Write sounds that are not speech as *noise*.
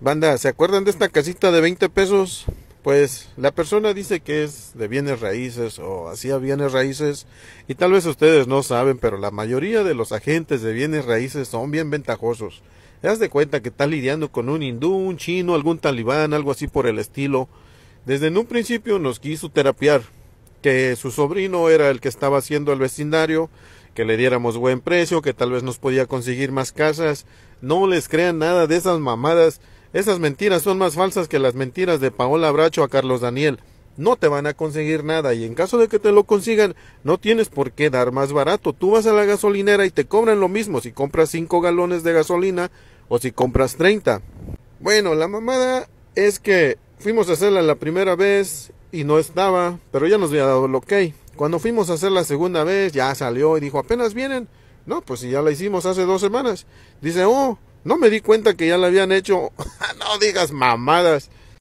Banda, ¿se acuerdan de esta casita de 20 pesos? Pues la persona dice que es de bienes raíces o hacía bienes raíces y tal vez ustedes no saben, pero la mayoría de los agentes de bienes raíces son bien ventajosos. Haz de cuenta que está lidiando con un hindú, un chino, algún talibán, algo así por el estilo. Desde en un principio nos quiso terapiar, que su sobrino era el que estaba haciendo el vecindario, que le diéramos buen precio, que tal vez nos podía conseguir más casas. No les crean nada de esas mamadas esas mentiras son más falsas que las mentiras de Paola Bracho a Carlos Daniel. No te van a conseguir nada y en caso de que te lo consigan, no tienes por qué dar más barato. Tú vas a la gasolinera y te cobran lo mismo si compras 5 galones de gasolina o si compras 30. Bueno, la mamada es que fuimos a hacerla la primera vez y no estaba, pero ya nos había dado el ok. Cuando fuimos a hacer la segunda vez, ya salió y dijo, apenas vienen. No, pues si ya la hicimos hace dos semanas. Dice, oh, no me di cuenta que ya la habían hecho. *laughs* no digas mamadas.